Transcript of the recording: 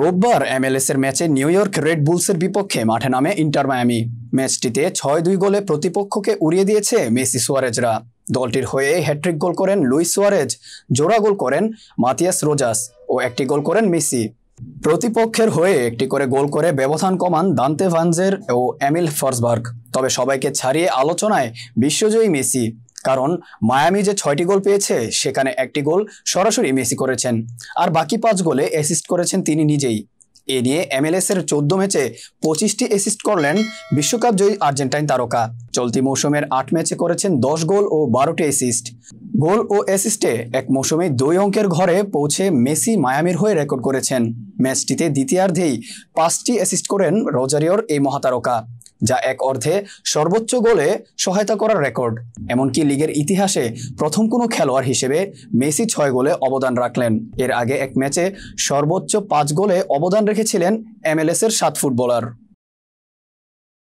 রোববার এমএলএস এর ম্যাচে নিউ ইয়র্ক রেড বুলসের বিপক্ষে মাঠে নামে ইন্টার মায়ামি ম্যাচটিতে ছয় দুই গোলে প্রতিপক্ষকে উড়িয়ে দিয়েছে মেসি সোয়ারেজরা দলটির হয়ে হ্যাট্রিক গোল করেন লুইস সোয়ারেজ জোড়া গোল করেন মাতিয়াস রোজাস ও একটি গোল করেন মেসি প্রতিপক্ষের হয়ে একটি করে গোল করে ব্যবধান কমান দান্তে ভানজের ও এমিল ফর্সবার্গ তবে সবাইকে ছাড়িয়ে আলোচনায় বিশ্বজয়ী মেসি কারণ মায়ামি যে ছয়টি গোল পেয়েছে সেখানে একটি গোল সরাসরি মেসি করেছেন আর বাকি পাঁচ গোলে অ্যাসিস্ট করেছেন তিনি নিজেই এ নিয়ে এমএলএস এর চোদ্দ ম্যাচে পঁচিশটি অ্যাসিস্ট করলেন বিশ্বকাপ জয়ী আর্জেন্টাইন তারকা চলতি মৌসুমের আট ম্যাচে করেছেন দশ গোল ও বারোটি অ্যাসিস্ট গোল ও অ্যাসিস্টে এক মৌসুমে দুই অঙ্কের ঘরে পৌঁছে মেসি মায়ামির হয়ে রেকর্ড করেছেন ম্যাচটিতে দ্বিতীয়ার্ধেই পাঁচটি অ্যাসিস্ট করেন রোজারিওর এই মহাতারকা যা এক অর্থে সর্বোচ্চ গোলে সহায়তা করার রেকর্ড এমনকি লিগের ইতিহাসে প্রথম কোনো খেলোয়াড় হিসেবে মেসি ছয় গোলে অবদান রাখলেন এর আগে এক ম্যাচে সর্বোচ্চ পাঁচ গোলে অবদান রেখেছিলেন এমএলএসের সাত ফুটবলার